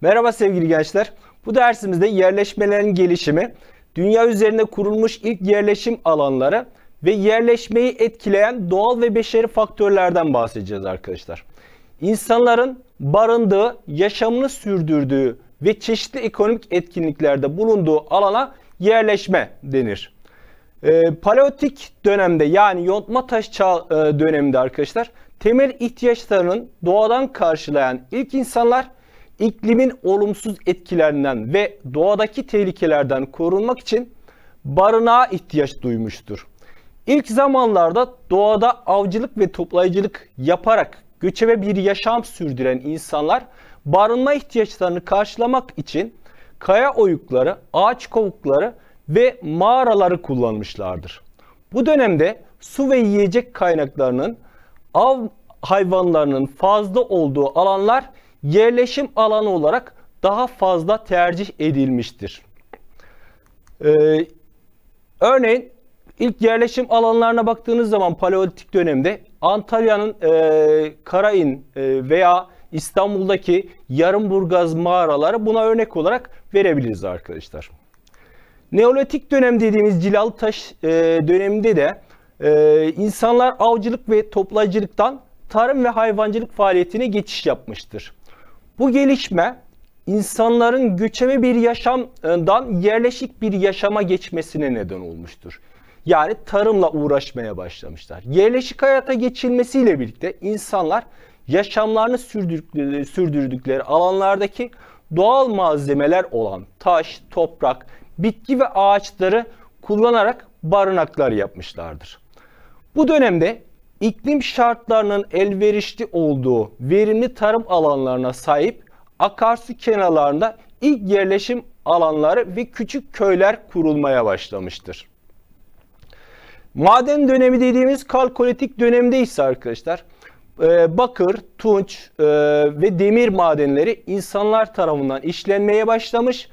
Merhaba sevgili gençler. Bu dersimizde yerleşmelerin gelişimi, dünya üzerinde kurulmuş ilk yerleşim alanları ve yerleşmeyi etkileyen doğal ve beşeri faktörlerden bahsedeceğiz arkadaşlar. İnsanların barındığı, yaşamını sürdürdüğü ve çeşitli ekonomik etkinliklerde bulunduğu alana yerleşme denir. E, ee, paleotik dönemde yani yontma taş çağı e, döneminde arkadaşlar temel ihtiyaçlarının doğadan karşılayan ilk insanlar iklimin olumsuz etkilerinden ve doğadaki tehlikelerden korunmak için barınağa ihtiyaç duymuştur. İlk zamanlarda doğada avcılık ve toplayıcılık yaparak göçebe bir yaşam sürdüren insanlar barınma ihtiyaçlarını karşılamak için kaya oyukları, ağaç kovukları ve mağaraları kullanmışlardır. Bu dönemde su ve yiyecek kaynaklarının av hayvanlarının fazla olduğu alanlar yerleşim alanı olarak daha fazla tercih edilmiştir. Ee, örneğin ilk yerleşim alanlarına baktığınız zaman paleolitik dönemde Antalya'nın e, Karain e, veya İstanbul'daki Yarımburgaz mağaraları buna örnek olarak verebiliriz arkadaşlar. Neolitik dönem dediğimiz cilalı taş e, döneminde de e, insanlar avcılık ve toplayıcılıktan tarım ve hayvancılık faaliyetine geçiş yapmıştır. Bu gelişme insanların göçebe bir yaşamdan yerleşik bir yaşama geçmesine neden olmuştur. Yani tarımla uğraşmaya başlamışlar. Yerleşik hayata geçilmesiyle birlikte insanlar yaşamlarını sürdürdükleri, sürdürdükleri alanlardaki doğal malzemeler olan taş, toprak, bitki ve ağaçları kullanarak barınaklar yapmışlardır. Bu dönemde iklim şartlarının elverişli olduğu verimli tarım alanlarına sahip akarsu kenarlarında ilk yerleşim alanları ve küçük köyler kurulmaya başlamıştır. Maden dönemi dediğimiz kalkolitik dönemde ise arkadaşlar e, bakır, tunç e, ve demir madenleri insanlar tarafından işlenmeye başlamış.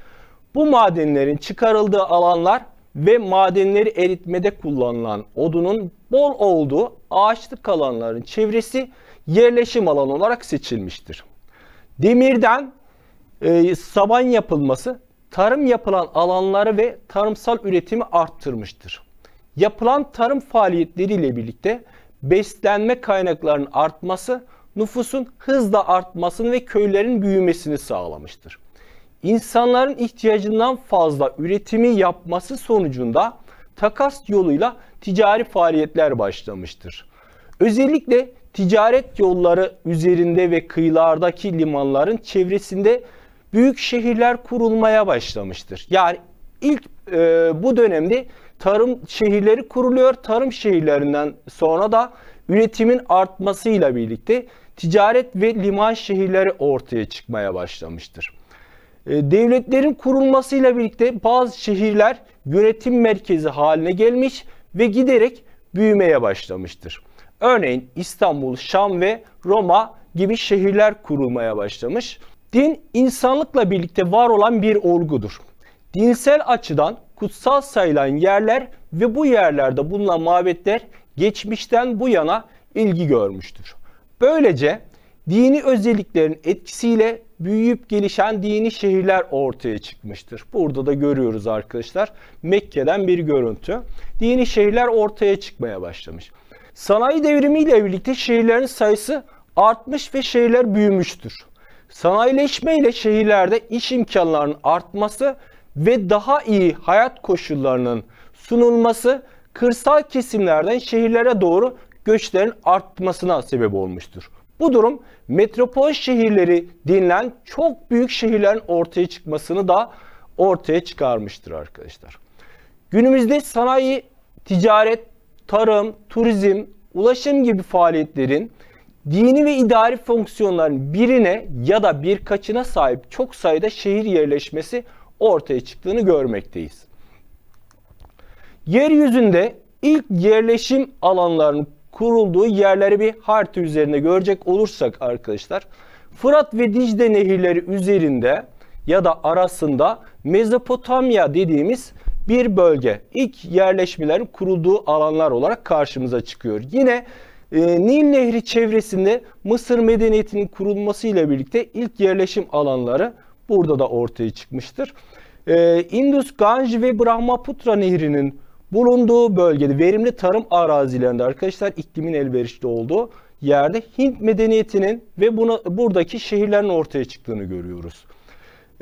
Bu madenlerin çıkarıldığı alanlar ve madenleri eritmede kullanılan odunun bol olduğu ağaçlık alanların çevresi yerleşim alanı olarak seçilmiştir. Demirden e, saban yapılması tarım yapılan alanları ve tarımsal üretimi arttırmıştır. Yapılan tarım faaliyetleriyle birlikte beslenme kaynaklarının artması nüfusun hızla artmasını ve köylerin büyümesini sağlamıştır insanların ihtiyacından fazla üretimi yapması sonucunda takas yoluyla ticari faaliyetler başlamıştır. Özellikle ticaret yolları üzerinde ve kıyılardaki limanların çevresinde büyük şehirler kurulmaya başlamıştır. Yani ilk e, bu dönemde tarım şehirleri kuruluyor. Tarım şehirlerinden sonra da üretimin artmasıyla birlikte ticaret ve liman şehirleri ortaya çıkmaya başlamıştır. E, devletlerin kurulmasıyla birlikte bazı şehirler yönetim merkezi haline gelmiş ve giderek büyümeye başlamıştır. Örneğin İstanbul, Şam ve Roma gibi şehirler kurulmaya başlamış. Din insanlıkla birlikte var olan bir olgudur. Dinsel açıdan kutsal sayılan yerler ve bu yerlerde bulunan mabetler geçmişten bu yana ilgi görmüştür. Böylece dini özelliklerin etkisiyle büyüyüp gelişen dini şehirler ortaya çıkmıştır. Burada da görüyoruz arkadaşlar Mekke'den bir görüntü. Dini şehirler ortaya çıkmaya başlamış. Sanayi devrimiyle birlikte şehirlerin sayısı artmış ve şehirler büyümüştür. Sanayileşme ile şehirlerde iş imkanlarının artması ve daha iyi hayat koşullarının sunulması kırsal kesimlerden şehirlere doğru göçlerin artmasına sebep olmuştur. Bu durum metropol şehirleri dinlen çok büyük şehirlerin ortaya çıkmasını da ortaya çıkarmıştır arkadaşlar. Günümüzde sanayi, ticaret, tarım, turizm, ulaşım gibi faaliyetlerin dini ve idari fonksiyonların birine ya da birkaçına sahip çok sayıda şehir yerleşmesi ortaya çıktığını görmekteyiz. Yeryüzünde ilk yerleşim alanlarını kurulduğu yerleri bir harita üzerinde görecek olursak arkadaşlar Fırat ve Dicle nehirleri üzerinde ya da arasında Mezopotamya dediğimiz bir bölge ilk yerleşmelerin kurulduğu alanlar olarak karşımıza çıkıyor. Yine e, Nil Nehri çevresinde Mısır medeniyetinin kurulması ile birlikte ilk yerleşim alanları burada da ortaya çıkmıştır. E, Indus, Ganj ve Brahmaputra nehrinin bulunduğu bölgede verimli tarım arazilerinde arkadaşlar iklimin elverişli olduğu yerde Hint medeniyetinin ve buna, buradaki şehirlerin ortaya çıktığını görüyoruz.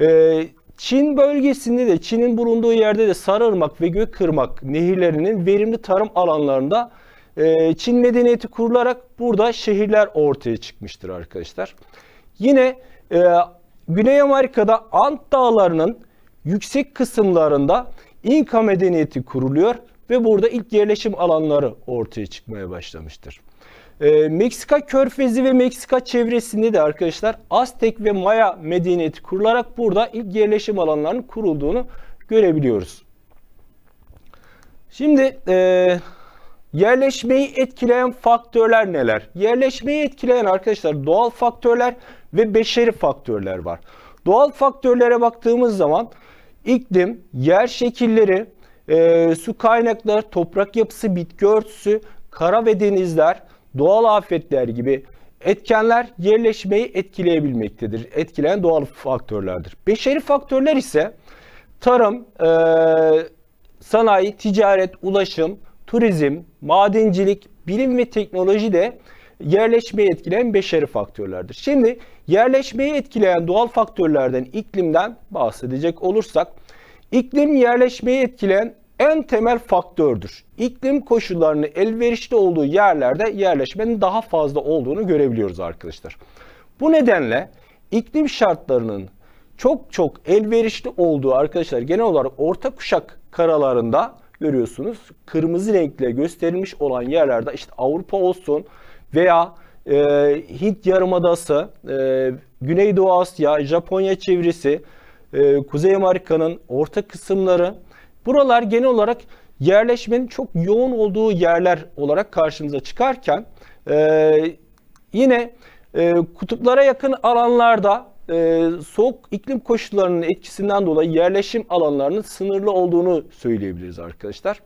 Ee, Çin bölgesinde de Çin'in bulunduğu yerde de Sarırmak ve Gökkırmak nehirlerinin verimli tarım alanlarında e, Çin medeniyeti kurularak burada şehirler ortaya çıkmıştır arkadaşlar. Yine e, Güney Amerika'da Ant Dağları'nın yüksek kısımlarında İnka medeniyeti kuruluyor ve burada ilk yerleşim alanları ortaya çıkmaya başlamıştır. E, Meksika körfezi ve Meksika çevresinde de arkadaşlar Aztek ve Maya medeniyeti kurularak burada ilk yerleşim alanlarının kurulduğunu görebiliyoruz. Şimdi e, yerleşmeyi etkileyen faktörler neler? Yerleşmeyi etkileyen arkadaşlar doğal faktörler ve beşeri faktörler var. Doğal faktörlere baktığımız zaman iklim, yer şekilleri, e, su kaynakları, toprak yapısı, bitki örtüsü, kara ve denizler, doğal afetler gibi etkenler yerleşmeyi etkileyebilmektedir. Etkileyen doğal faktörlerdir. Beşeri faktörler ise tarım, e, sanayi, ticaret, ulaşım, turizm, madencilik, bilim ve teknoloji de yerleşmeyi etkileyen beşeri faktörlerdir. Şimdi yerleşmeyi etkileyen doğal faktörlerden iklimden bahsedecek olursak iklim yerleşmeyi etkileyen en temel faktördür. İklim koşullarının elverişli olduğu yerlerde yerleşmenin daha fazla olduğunu görebiliyoruz arkadaşlar. Bu nedenle iklim şartlarının çok çok elverişli olduğu arkadaşlar genel olarak orta kuşak karalarında görüyorsunuz. Kırmızı renkle gösterilmiş olan yerlerde işte Avrupa olsun, veya e, Hint Yarımadası, e, Güneydoğu Asya, Japonya çevresi, e, Kuzey Amerika'nın orta kısımları. Buralar genel olarak yerleşmenin çok yoğun olduğu yerler olarak karşımıza çıkarken e, yine e, kutuplara yakın alanlarda e, soğuk iklim koşullarının etkisinden dolayı yerleşim alanlarının sınırlı olduğunu söyleyebiliriz arkadaşlar.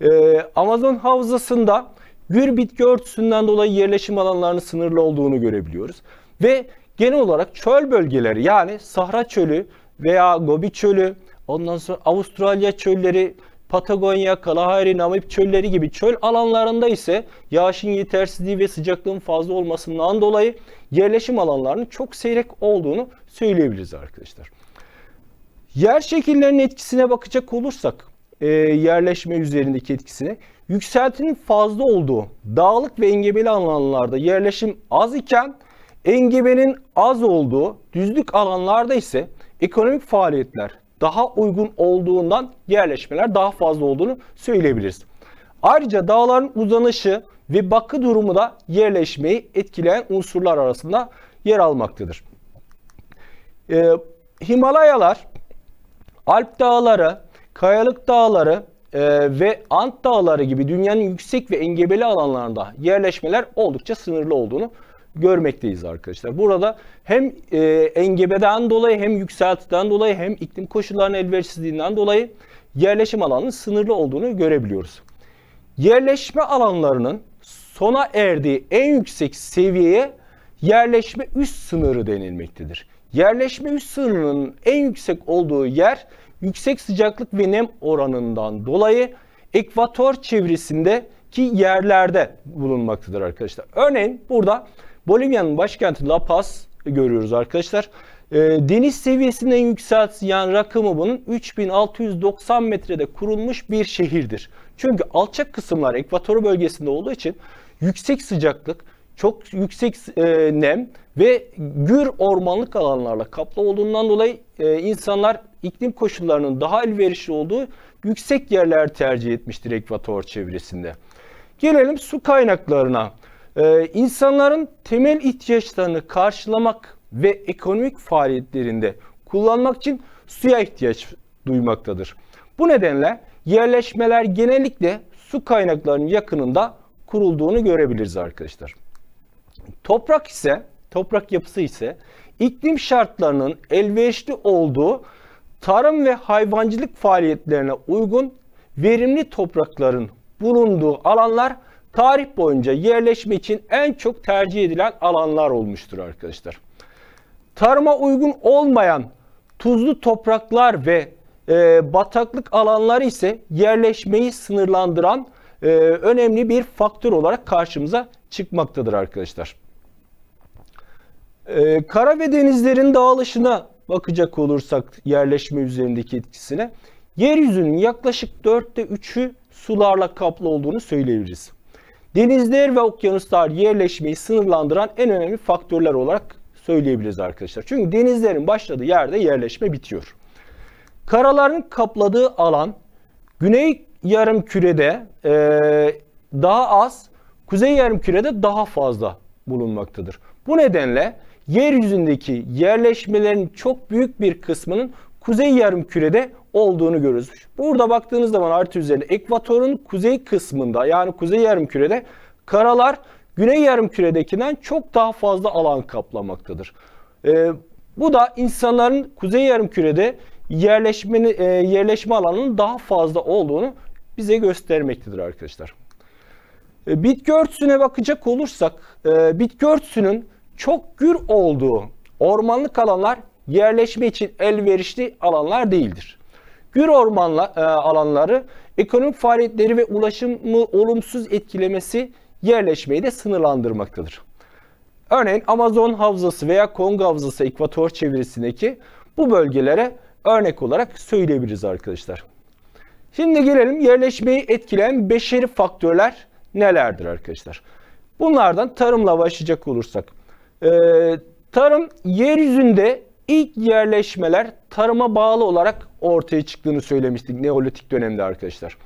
E, Amazon havzasında Gür bitki örtüsünden dolayı yerleşim alanlarının sınırlı olduğunu görebiliyoruz. Ve genel olarak çöl bölgeleri yani Sahra Çölü veya Gobi Çölü, ondan sonra Avustralya çölleri, Patagonya, Kalahari, Namib çölleri gibi çöl alanlarında ise yağışın yetersizliği ve sıcaklığın fazla olmasından dolayı yerleşim alanlarının çok seyrek olduğunu söyleyebiliriz arkadaşlar. Yer şekillerinin etkisine bakacak olursak e, yerleşme üzerindeki etkisini. Yükseltinin fazla olduğu dağlık ve engebeli alanlarda yerleşim az iken engebenin az olduğu düzlük alanlarda ise ekonomik faaliyetler daha uygun olduğundan yerleşmeler daha fazla olduğunu söyleyebiliriz. Ayrıca dağların uzanışı ve bakı durumu da yerleşmeyi etkileyen unsurlar arasında yer almaktadır. Ee, Himalayalar, Alp dağları, Kayalık dağları e, ve Ant dağları gibi dünyanın yüksek ve engebeli alanlarında yerleşmeler oldukça sınırlı olduğunu görmekteyiz arkadaşlar. Burada hem e, engebeden dolayı hem yükseltiden dolayı hem iklim koşullarının elverişsizliğinden dolayı yerleşim alanının sınırlı olduğunu görebiliyoruz. Yerleşme alanlarının sona erdiği en yüksek seviyeye yerleşme üst sınırı denilmektedir. Yerleşme üst sınırının en yüksek olduğu yer yüksek sıcaklık ve nem oranından dolayı ekvator çevresindeki yerlerde bulunmaktadır arkadaşlar. Örneğin burada Bolivya'nın başkenti La Paz görüyoruz arkadaşlar. Ee, deniz seviyesinden yükseltilen rakımı bunun 3690 metrede kurulmuş bir şehirdir. Çünkü alçak kısımlar ekvator bölgesinde olduğu için yüksek sıcaklık çok yüksek e, nem ve gür ormanlık alanlarla kaplı olduğundan dolayı e, insanlar iklim koşullarının daha elverişli olduğu yüksek yerler tercih etmiştir ekvator çevresinde. Gelelim su kaynaklarına. Ee, insanların temel ihtiyaçlarını karşılamak ve ekonomik faaliyetlerinde kullanmak için suya ihtiyaç duymaktadır. Bu nedenle yerleşmeler genellikle su kaynaklarının yakınında kurulduğunu görebiliriz arkadaşlar. Toprak ise, toprak yapısı ise iklim şartlarının elverişli olduğu tarım ve hayvancılık faaliyetlerine uygun verimli toprakların bulunduğu alanlar tarih boyunca yerleşme için en çok tercih edilen alanlar olmuştur arkadaşlar. Tarıma uygun olmayan tuzlu topraklar ve e, bataklık alanları ise yerleşmeyi sınırlandıran e, önemli bir faktör olarak karşımıza çıkmaktadır arkadaşlar. Ee, kara ve denizlerin dağılışına bakacak olursak yerleşme üzerindeki etkisine yeryüzünün yaklaşık dörtte üçü sularla kaplı olduğunu söyleyebiliriz. Denizler ve okyanuslar yerleşmeyi sınırlandıran en önemli faktörler olarak söyleyebiliriz arkadaşlar. Çünkü denizlerin başladığı yerde yerleşme bitiyor. Karaların kapladığı alan güney yarım kürede e, daha az kuzey yarımkürede daha fazla bulunmaktadır. Bu nedenle yeryüzündeki yerleşmelerin çok büyük bir kısmının kuzey yarımkürede olduğunu görürüz. Burada baktığınız zaman artı üzerine ekvatorun kuzey kısmında yani kuzey yarımkürede karalar güney yarımküredekinden çok daha fazla alan kaplamaktadır. Ee, bu da insanların kuzey yarımkürede yerleşme, e, yerleşme alanının daha fazla olduğunu bize göstermektedir arkadaşlar. E, bitki örtüsüne bakacak olursak e, bitki örtüsünün çok gür olduğu ormanlık alanlar yerleşme için elverişli alanlar değildir. Gür orman e, alanları ekonomik faaliyetleri ve ulaşımı olumsuz etkilemesi yerleşmeyi de sınırlandırmaktadır. Örneğin Amazon havzası veya Kongo havzası ekvator çevresindeki bu bölgelere örnek olarak söyleyebiliriz arkadaşlar. Şimdi gelelim yerleşmeyi etkileyen beşeri faktörler nelerdir arkadaşlar? Bunlardan tarımla başlayacak olursak. E, tarım yeryüzünde ilk yerleşmeler tarıma bağlı olarak ortaya çıktığını söylemiştik Neolitik dönemde arkadaşlar.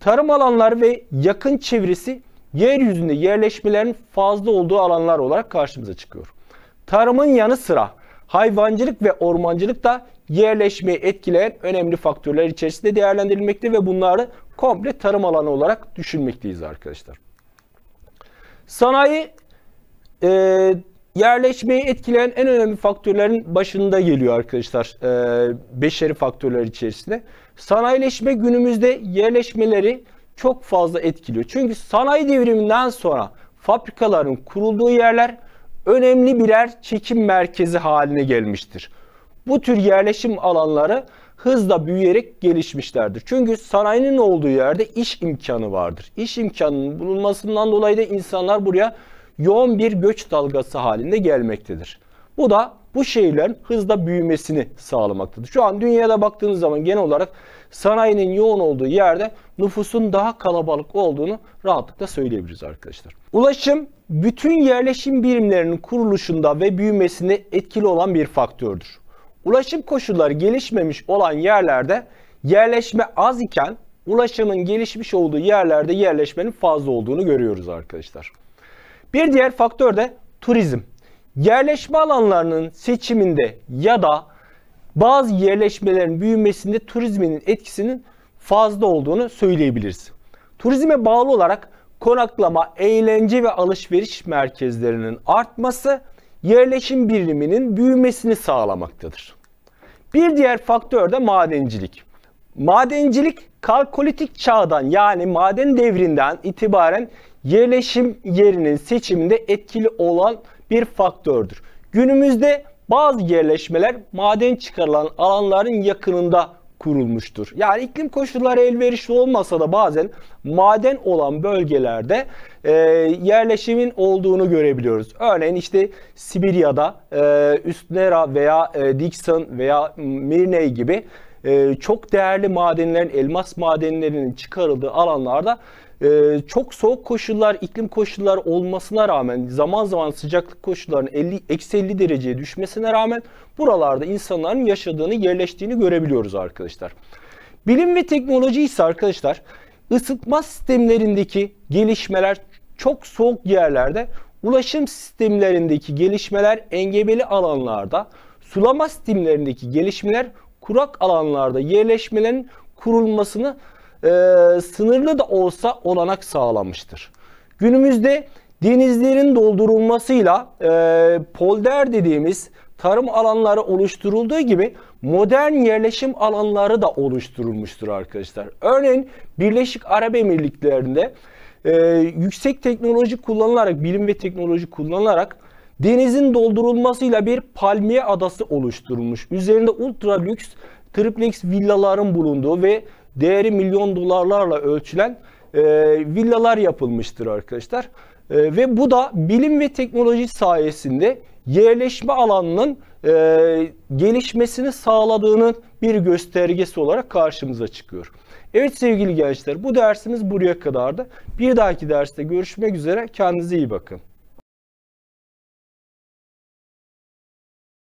Tarım alanlar ve yakın çevresi yeryüzünde yerleşmelerin fazla olduğu alanlar olarak karşımıza çıkıyor. Tarımın yanı sıra hayvancılık ve ormancılık da yerleşmeyi etkileyen önemli faktörler içerisinde değerlendirilmekte ve bunları komple tarım alanı olarak düşünmekteyiz arkadaşlar. Sanayi e, yerleşmeyi etkileyen en önemli faktörlerin başında geliyor arkadaşlar. E, beşeri faktörler içerisinde. Sanayileşme günümüzde yerleşmeleri çok fazla etkiliyor. Çünkü sanayi devriminden sonra fabrikaların kurulduğu yerler önemli birer çekim merkezi haline gelmiştir bu tür yerleşim alanları hızla büyüyerek gelişmişlerdir. Çünkü sanayinin olduğu yerde iş imkanı vardır. İş imkanının bulunmasından dolayı da insanlar buraya yoğun bir göç dalgası halinde gelmektedir. Bu da bu şehirlerin hızla büyümesini sağlamaktadır. Şu an dünyada baktığınız zaman genel olarak sanayinin yoğun olduğu yerde nüfusun daha kalabalık olduğunu rahatlıkla söyleyebiliriz arkadaşlar. Ulaşım bütün yerleşim birimlerinin kuruluşunda ve büyümesinde etkili olan bir faktördür ulaşım koşulları gelişmemiş olan yerlerde yerleşme az iken ulaşımın gelişmiş olduğu yerlerde yerleşmenin fazla olduğunu görüyoruz arkadaşlar. Bir diğer faktör de turizm. Yerleşme alanlarının seçiminde ya da bazı yerleşmelerin büyümesinde turizminin etkisinin fazla olduğunu söyleyebiliriz. Turizme bağlı olarak konaklama, eğlence ve alışveriş merkezlerinin artması yerleşim biriminin büyümesini sağlamaktadır. Bir diğer faktör de madencilik. Madencilik kalkolitik çağdan yani maden devrinden itibaren yerleşim yerinin seçiminde etkili olan bir faktördür. Günümüzde bazı yerleşmeler maden çıkarılan alanların yakınında kurulmuştur. Yani iklim koşulları elverişli olmasa da bazen maden olan bölgelerde e, yerleşimin olduğunu görebiliyoruz. Örneğin işte Sibirya'da e, Üstnera veya e, Dixon veya Mirney gibi e, çok değerli madenlerin, elmas madenlerinin çıkarıldığı alanlarda e, çok soğuk koşullar, iklim koşullar olmasına rağmen zaman zaman sıcaklık koşullarının 50, eksi 50 dereceye düşmesine rağmen buralarda insanların yaşadığını, yerleştiğini görebiliyoruz arkadaşlar. Bilim ve teknoloji ise arkadaşlar ısıtma sistemlerindeki gelişmeler çok soğuk yerlerde ulaşım sistemlerindeki gelişmeler engebeli alanlarda, sulama sistemlerindeki gelişmeler kurak alanlarda yerleşmelerin kurulmasını e, sınırlı da olsa olanak sağlamıştır. Günümüzde denizlerin doldurulmasıyla e, polder dediğimiz tarım alanları oluşturulduğu gibi modern yerleşim alanları da oluşturulmuştur arkadaşlar. Örneğin Birleşik Arap Emirlikleri'nde e, yüksek teknoloji kullanılarak, bilim ve teknoloji kullanılarak denizin doldurulmasıyla bir palmiye adası oluşturulmuş. Üzerinde ultra lüks triplex villaların bulunduğu ve değeri milyon dolarlarla ölçülen e, villalar yapılmıştır arkadaşlar. E, ve bu da bilim ve teknoloji sayesinde yerleşme alanının e, gelişmesini sağladığının bir göstergesi olarak karşımıza çıkıyor. Evet sevgili gençler bu dersimiz buraya kadardı. Bir dahaki derste görüşmek üzere. Kendinize iyi bakın.